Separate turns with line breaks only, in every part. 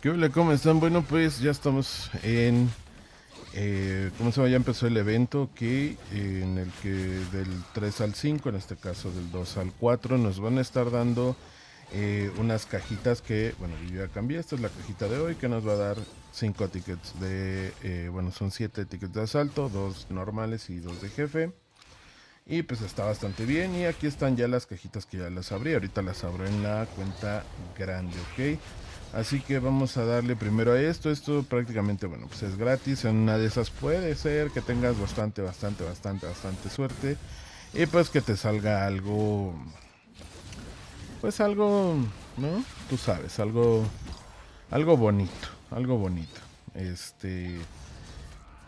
¿Qué hola? ¿Cómo están? Bueno, pues ya estamos en... Eh, ¿Cómo se llama? Ya empezó el evento que en el que del 3 al 5, en este caso del 2 al 4, nos van a estar dando eh, unas cajitas que, bueno, yo ya cambié, esta es la cajita de hoy que nos va a dar 5 tickets de, eh, bueno, son 7 tickets de asalto, 2 normales y 2 de jefe. Y pues está bastante bien. Y aquí están ya las cajitas que ya las abrí. Ahorita las abro en la cuenta grande, ¿ok? Así que vamos a darle primero a esto. Esto prácticamente, bueno, pues es gratis. En una de esas puede ser que tengas bastante, bastante, bastante, bastante suerte. Y pues que te salga algo... Pues algo, ¿no? Tú sabes, algo... Algo bonito, algo bonito. Este...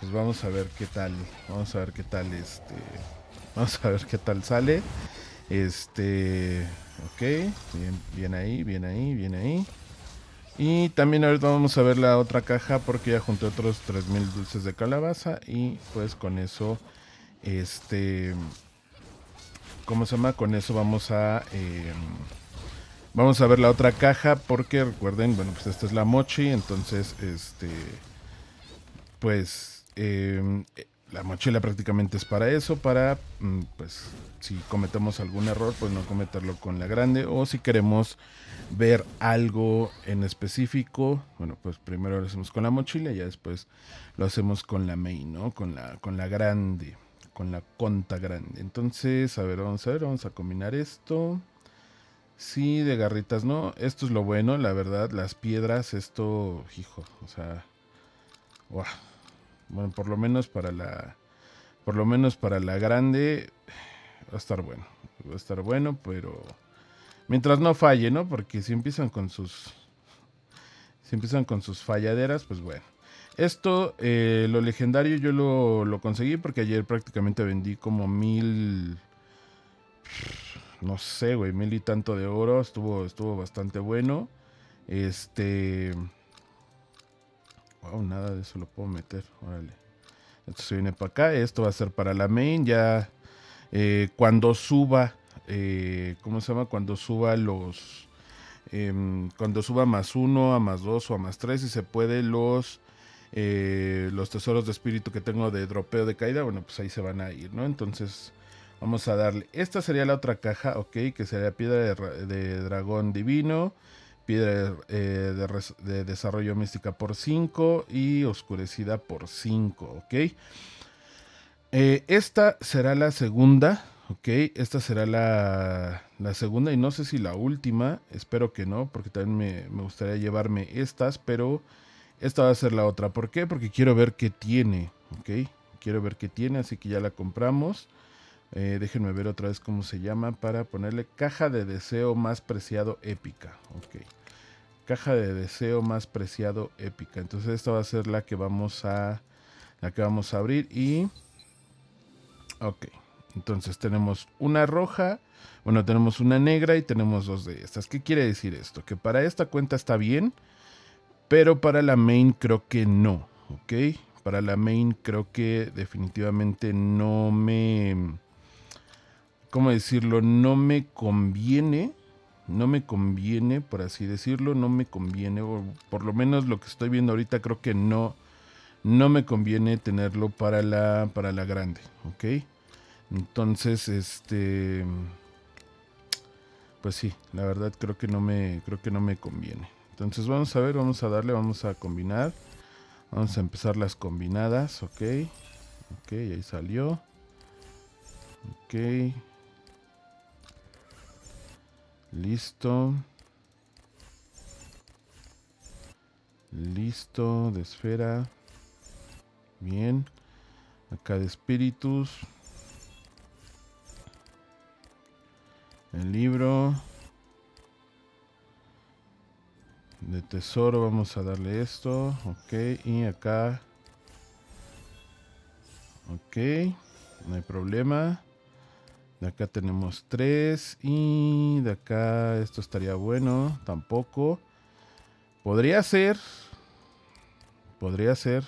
Pues vamos a ver qué tal. Vamos a ver qué tal este... Vamos a ver qué tal sale. Este. Ok. Bien, bien ahí, bien ahí, bien ahí. Y también ahorita vamos a ver la otra caja porque ya junté otros 3000 dulces de calabaza. Y pues con eso. Este. ¿Cómo se llama? Con eso vamos a. Em, vamos a ver la otra caja porque recuerden, bueno, pues esta es la mochi. Entonces, este. Pues. Em, la mochila prácticamente es para eso, para, mm, pues, si cometemos algún error, pues no cometerlo con la grande. O si queremos ver algo en específico, bueno, pues primero lo hacemos con la mochila y ya después lo hacemos con la main, ¿no? Con la, con la grande, con la conta grande. Entonces, a ver, vamos a ver, vamos a combinar esto. Sí, de garritas, no. Esto es lo bueno, la verdad, las piedras, esto, hijo, o sea, wow bueno, por lo menos para la. Por lo menos para la grande. Va a estar bueno. Va a estar bueno, pero. Mientras no falle, ¿no? Porque si empiezan con sus. Si empiezan con sus falladeras, pues bueno. Esto, eh, lo legendario, yo lo, lo, conseguí porque ayer prácticamente vendí como mil. No sé, güey, mil y tanto de oro. Estuvo, estuvo bastante bueno. Este. Wow, nada de eso lo puedo meter. Órale. Esto se viene para acá. Esto va a ser para la main. Ya eh, cuando suba, eh, ¿cómo se llama? Cuando suba los... Em, cuando suba más uno, a más dos o a más tres, y se puede, los... Eh, los tesoros de espíritu que tengo de dropeo de caída, bueno, pues ahí se van a ir, ¿no? Entonces, vamos a darle. Esta sería la otra caja, ok, que sería piedra de, de dragón divino piedra eh, de, desarrollo mística por 5 y oscurecida por 5, ¿ok? Eh, esta será la segunda, ¿ok? Esta será la, segunda y no sé si la última, espero que no, porque también me, me, gustaría llevarme estas, pero esta va a ser la otra. ¿Por qué? Porque quiero ver qué tiene, ¿ok? Quiero ver qué tiene, así que ya la compramos. Eh, déjenme ver otra vez cómo se llama para ponerle caja de deseo más preciado épica, ¿ok? caja de deseo más preciado épica. Entonces esta va a ser la que vamos a la que vamos a abrir y ok. Entonces tenemos una roja, bueno, tenemos una negra y tenemos dos de estas. ¿Qué quiere decir esto? Que para esta cuenta está bien, pero para la main creo que no, ¿ok? Para la main creo que definitivamente no me... ¿Cómo decirlo? No me conviene no me conviene, por así decirlo, no me conviene, por lo menos lo que estoy viendo ahorita creo que no, no me conviene tenerlo para la, para la grande, ¿ok? Entonces, este, pues sí, la verdad creo que no me, creo que no me conviene. Entonces vamos a ver, vamos a darle, vamos a combinar, vamos a empezar las combinadas, ¿ok? Ok, ahí salió. Ok, Listo. Listo, de esfera. Bien. Acá de espíritus. El libro. De tesoro vamos a darle esto. Ok, y acá. Ok, no hay problema. De acá tenemos tres y de acá esto estaría bueno, tampoco. Podría ser, podría ser.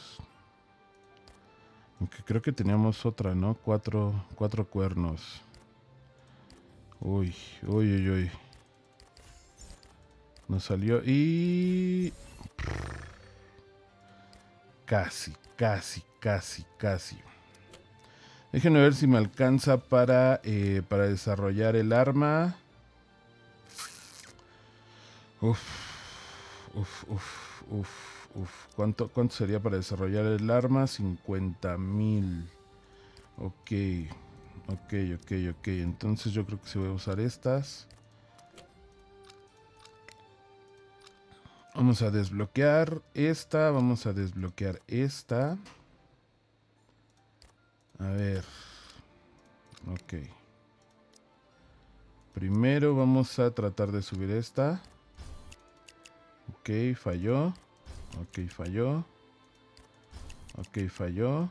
Aunque creo que teníamos otra, ¿no? Cuatro, cuatro cuernos. Uy, uy, uy, uy. Nos salió y... Casi, casi, casi, casi. Déjenme ver si me alcanza para, eh, para desarrollar el arma. Uf, uf, uf, uf, uf. ¿Cuánto, cuánto sería para desarrollar el arma? 50.000. Ok, ok, ok, ok. Entonces yo creo que se voy a usar estas. Vamos a desbloquear esta, vamos a desbloquear esta. A ver. Ok. Primero vamos a tratar de subir esta. Ok, falló. Ok, falló. Ok, falló.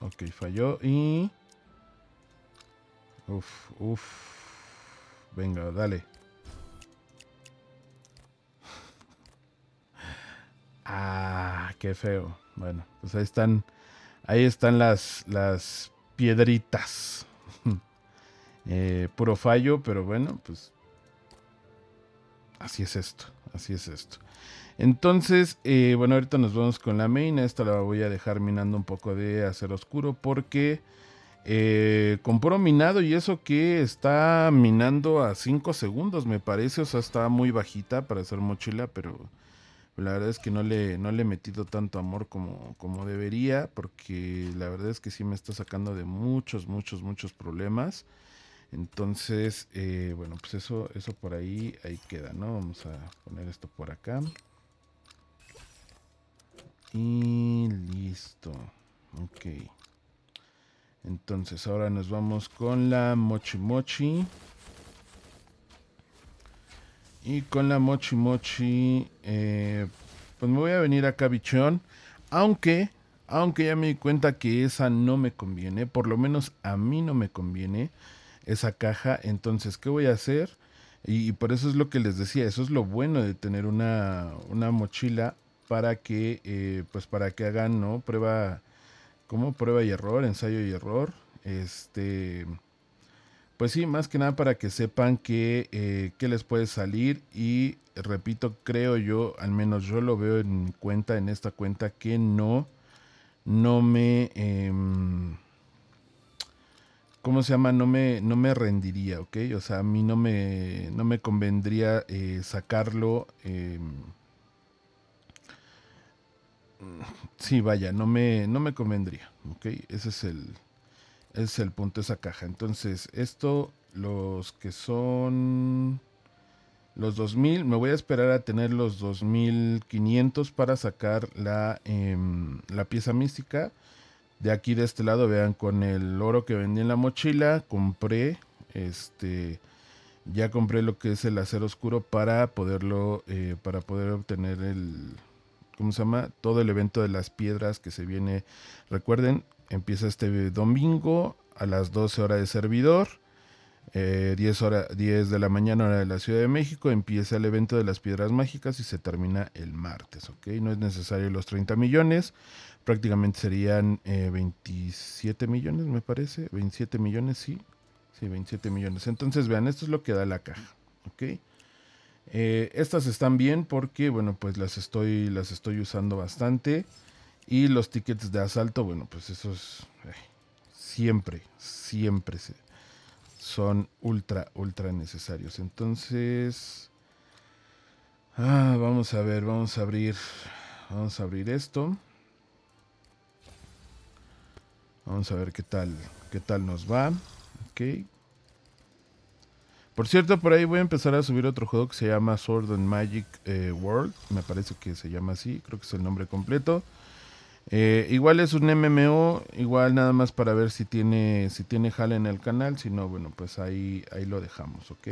Ok, falló. Y... Uf, uf. Venga, dale. ah, qué feo. Bueno, pues ahí están Ahí están las, las piedritas. Eh, puro fallo, pero bueno, pues así es esto, así es esto. Entonces, eh, bueno, ahorita nos vamos con la main. Esta la voy a dejar minando un poco de acero oscuro porque eh, compró minado y eso que está minando a 5 segundos, me parece. O sea, está muy bajita para hacer mochila, pero la verdad es que no le, le he metido tanto amor como, como debería, porque la verdad es que sí me está sacando de muchos, muchos, muchos problemas. Entonces, eh, bueno, pues eso, eso por ahí, ahí queda, ¿no? Vamos a poner esto por acá. Y listo. Ok. Entonces ahora nos vamos con la Mochi Mochi. Y con la Mochi Mochi, eh, pues me voy a venir acá bichón. Aunque, aunque ya me di cuenta que esa no me conviene. Por lo menos a mí no me conviene esa caja. Entonces, ¿qué voy a hacer? Y, por eso es lo que les decía. Eso es lo bueno de tener una, mochila para que, eh, pues para que hagan, ¿no? Prueba, como prueba y error, ensayo y error. Este pues sí, más que nada para que sepan eh, que, les puede salir y repito, creo yo, al menos yo lo veo en mi cuenta, en esta cuenta, que no, no me, em, ¿cómo se llama? No me, no me rendiría, ¿ok? O sea, a mí no me, no me convendría eh, sacarlo. Em, sí, vaya, no me, no me convendría, ¿ok? Ese es el es el punto de esa caja. Entonces, esto, los que son los 2000, me voy a esperar a tener los 2500 para sacar la, em, la pieza mística. De aquí de este lado, vean, con el oro que vendí en la mochila, compré este ya compré lo que es el acero oscuro para poderlo eh, para poder obtener el cómo se llama todo el evento de las piedras que se viene recuerden Empieza este domingo a las 12 horas de servidor. 10, eh, hora, de la mañana hora de la Ciudad de México empieza el evento de las piedras mágicas y se termina el martes, ¿ok? No es necesario los 30 millones, prácticamente serían 27 eh, millones, me parece, 27 millones, sí, sí, 27 millones. Entonces vean, esto es lo que da la caja, ¿ok? Eh, estas están bien porque, bueno, pues las estoy, las estoy usando bastante. Y los tickets de asalto, bueno, pues esos eh, siempre, siempre son ultra, ultra necesarios. Entonces, ah, vamos a ver, vamos a abrir, vamos a abrir esto. Vamos a ver qué tal, qué tal nos va. Ok. Por cierto, por ahí voy a empezar a subir otro juego que se llama Sword and Magic eh, World. Me parece que se llama así, creo que es el nombre completo. Eh, igual es un MMO, igual nada más para ver si tiene, si tiene jale en el canal, si no, bueno, pues ahí, ahí lo dejamos, ¿ok?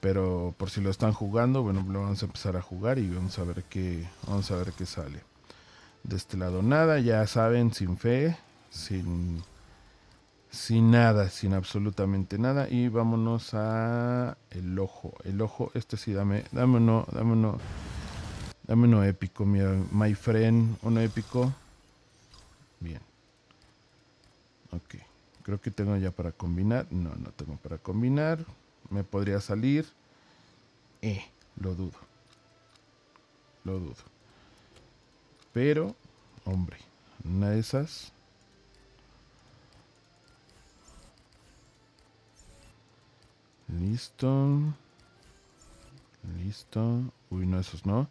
Pero por si lo están jugando, bueno, lo vamos a empezar a jugar y vamos a ver qué, vamos a ver qué sale. De este lado nada, ya saben, sin fe, sin, sin nada, sin absolutamente nada. Y vámonos a el ojo, el ojo, este sí, dame, dame uno, dame uno. Dame uno épico, mi My friend, uno épico. Bien. Ok. Creo que tengo ya para combinar. No, no tengo para combinar. Me podría salir. Eh, lo dudo. Lo dudo. Pero, hombre, una de esas. Listo. Listo. Uy, no, esos no.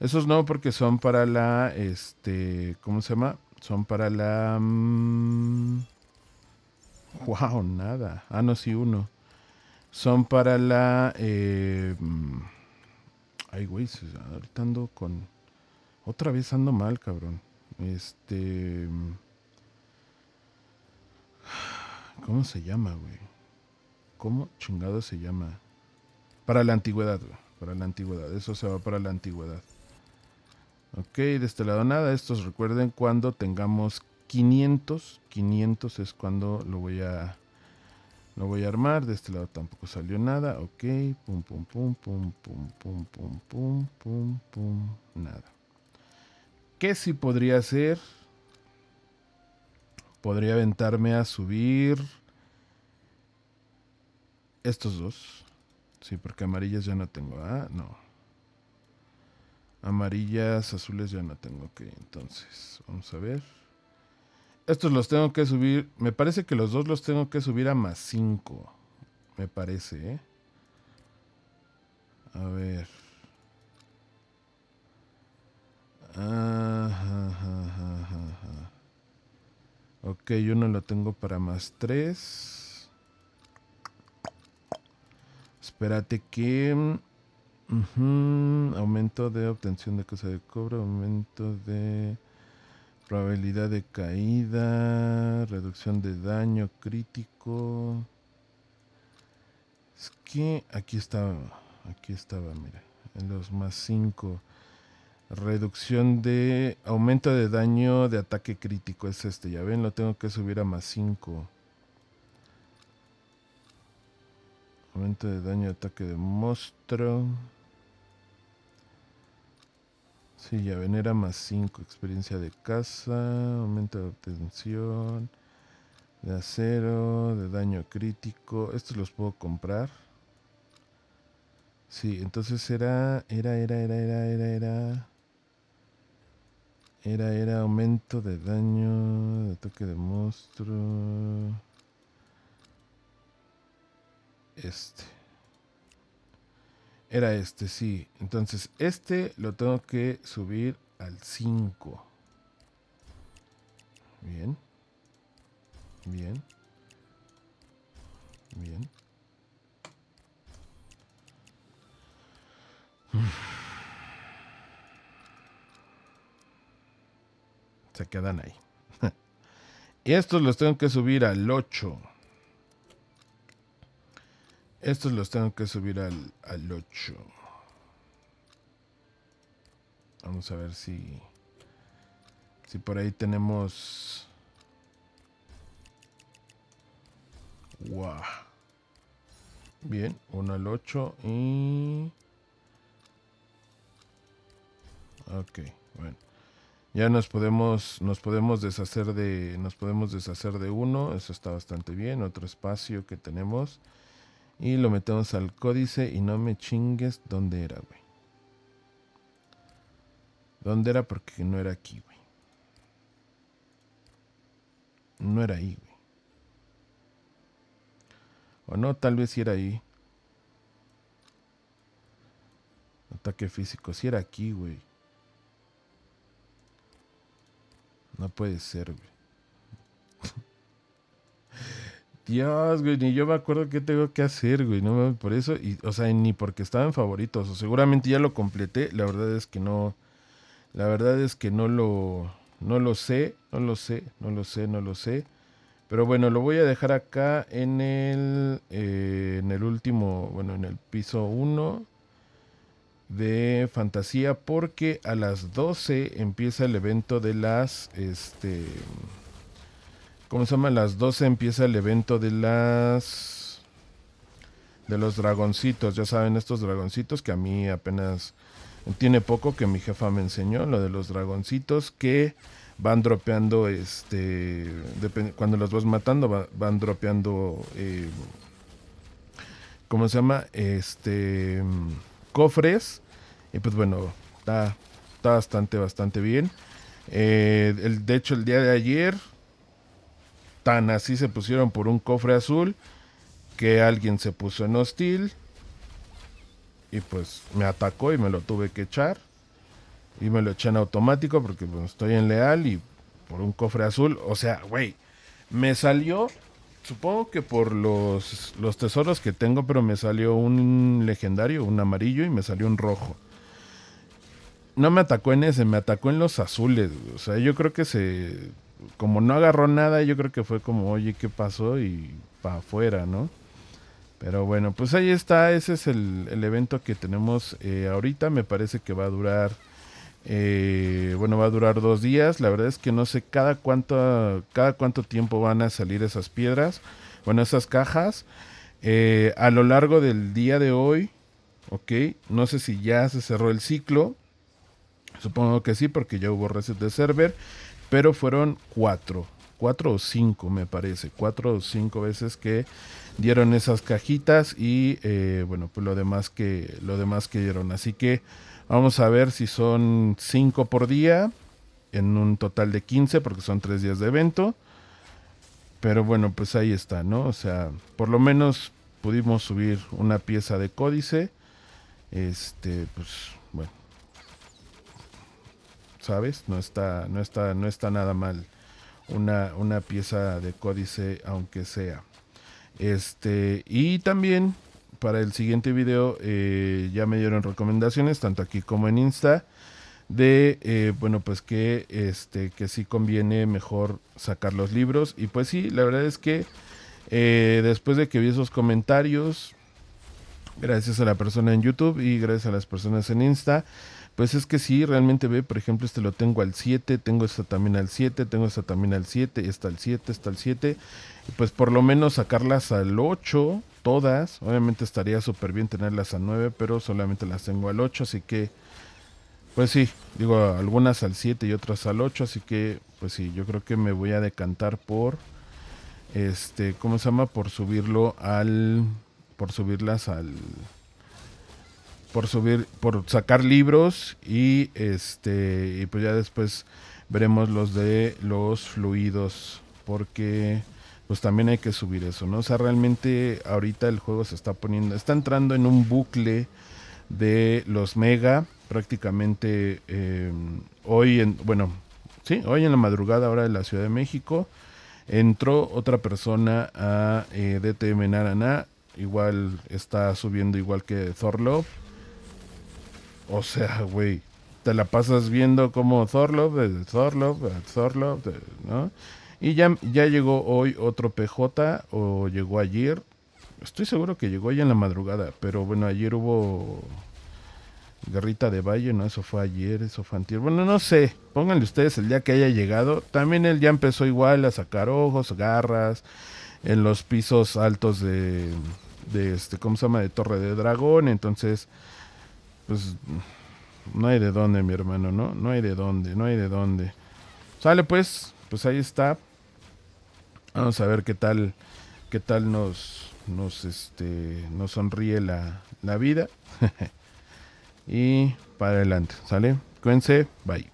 Esos no, porque son para la, este, ¿cómo se llama? Son para la... Mm, wow, nada. Ah, no, sí, uno. Son para la... Eh, mm, ay, güey, ahorita ando con... Otra vez ando mal, cabrón. Este... Mm, ¿Cómo se llama, güey? ¿Cómo chungado se llama? Para la antigüedad, güey. Para la antigüedad. Eso se va para la antigüedad. Ok, de este lado nada. Estos recuerden cuando tengamos 500. 500 es cuando lo voy a lo voy a armar. De este lado tampoco salió nada. Ok, pum, pum, pum, pum, pum, pum, pum, pum, pum, pum. Nada. ¿Qué sí podría hacer? Podría aventarme a subir estos dos. Sí, porque amarillas ya no tengo. Ah, no. Amarillas, azules ya no tengo. que... entonces, vamos a ver. Estos los tengo que subir. Me parece que los dos los tengo que subir a más 5. Me parece, ¿eh? A ver. Ajá, ajá, ajá, lo tengo para más 3. Espérate que... Mm, Aumento de obtención de cosa de cobro, aumento de probabilidad de caída, reducción de daño crítico. Es que aquí estaba, aquí estaba, mira, en los más 5. Reducción de aumento de daño de ataque crítico es este, ya ven, lo tengo que subir a más 5. Aumento de daño de ataque de monstruo. Sí, ya ven, era más 5. Experiencia de caza, aumento de obtención, de acero, de daño crítico. Estos los puedo comprar. Sí, entonces era, era, era, era, era, era, era. Era, era aumento de daño, de ataque de monstruo. Este. Era este, sí. Entonces, este lo tengo que subir al 5. Bien. Bien. Bien. Se quedan ahí. Estos los tengo que subir al 8. Estos los tengo que subir al, 8. Vamos a ver si... Si por ahí tenemos... Wow. Bien, uno al 8 y... Ok, bueno. Ya nos podemos, nos podemos deshacer de, nos podemos deshacer de uno. Eso está bastante bien. Otro espacio que tenemos. Y lo metemos al códice y no me chingues dónde era, güey. ¿Dónde era? Porque no era aquí, güey. No era ahí, güey. O no, tal vez sí era ahí. Ataque físico, si sí era aquí, güey. No puede ser, güey. Dios, güey, ni yo me acuerdo qué tengo que hacer, güey, no por eso, y, o sea, ni porque estaban favoritos, o seguramente ya lo completé, la verdad es que no, la verdad es que no lo, no lo sé, no lo sé, no lo sé, no lo sé, pero bueno, lo voy a dejar acá en el, eh, en el último, bueno, en el piso 1 de fantasía, porque a las 12 empieza el evento de las, este... ¿Cómo se llama? las 12 empieza el evento de las... De los dragoncitos, ya saben, estos dragoncitos que a mí apenas tiene poco que mi jefa me enseñó, lo de los dragoncitos que van dropeando, este, cuando los vas matando, van dropeando, eh, ¿cómo se llama? Este, cofres. Y pues bueno, está, está bastante, bastante bien. Eh, el, de hecho, el día de ayer Tan así se pusieron por un cofre azul que alguien se puso en hostil y pues me atacó y me lo tuve que echar. Y me lo eché en automático porque pues, estoy en leal y por un cofre azul. O sea, güey, me salió, supongo que por los, los tesoros que tengo, pero me salió un legendario, un amarillo y me salió un rojo. No me atacó en ese, me atacó en los azules. O sea, yo creo que se como no agarró nada, yo creo que fue como, oye, ¿qué pasó? Y para afuera, ¿no? Pero bueno, pues ahí está, ese es el, evento que tenemos eh, ahorita, me parece que va a durar, eh, bueno, va a durar dos días, la verdad es que no sé cada cuánto, cada cuánto tiempo van a salir esas piedras, bueno, esas cajas, eh, a lo largo del día de hoy, ok, no sé si ya se cerró el ciclo, supongo que sí, porque ya hubo reset de server, pero fueron cuatro, cuatro o cinco me parece, cuatro o cinco veces que dieron esas cajitas y eh, bueno, pues lo demás que lo demás que dieron. Así que vamos a ver si son cinco por día en un total de 15 porque son tres días de evento. Pero bueno, pues ahí está, ¿no? O sea, por lo menos pudimos subir una pieza de códice. Este, pues bueno, ¿sabes? No está, no está, no está nada mal. Una, una pieza de códice, aunque sea. Este, y también para el siguiente video eh, ya me dieron recomendaciones, tanto aquí como en Insta, de, eh, bueno, pues que, este, que sí conviene mejor sacar los libros. Y pues sí, la verdad es que eh, después de que vi esos comentarios, gracias a la persona en YouTube y gracias a las personas en Insta, pues es que sí, realmente ve, por ejemplo, este lo tengo al 7, tengo esta también al 7, tengo esta también al 7, está al 7, está al 7. Pues por lo menos sacarlas al 8, todas. Obviamente estaría súper bien tenerlas al 9, pero solamente las tengo al 8, así que... Pues sí, digo, algunas al 7 y otras al 8, así que pues sí, yo creo que me voy a decantar por este, ¿cómo se llama? Por subirlo al por subirlas al por subir, por sacar libros y este y pues ya después veremos los de los fluidos porque pues también hay que subir eso, ¿no? O sea, realmente ahorita el juego se está poniendo, está entrando en un bucle de los mega prácticamente em, hoy en, bueno, sí, hoy en la madrugada ahora de la Ciudad de México entró otra persona a eh, DTM Naraná, igual está subiendo igual que Thorlove o sea, güey, te la pasas viendo como Thorlov, Thorlov, Thorlov, ¿no? Y ya, ya llegó hoy otro PJ o llegó ayer. Estoy seguro que llegó ayer en la madrugada, pero bueno, ayer hubo Guerrita de Valle, ¿no? Eso fue ayer, eso fue antier. Bueno, no sé, pónganle ustedes el día que haya llegado. También él ya empezó igual a sacar ojos, garras, en los pisos altos de, de este, ¿cómo se llama? De Torre de Dragón. Entonces, pues no hay de dónde, mi hermano, ¿no? No hay de dónde, no hay de dónde. Sale pues, pues ahí está. Vamos a ver qué tal, qué tal nos, nos, este, nos sonríe la, la vida. y para adelante, ¿sale? Cuídense, bye.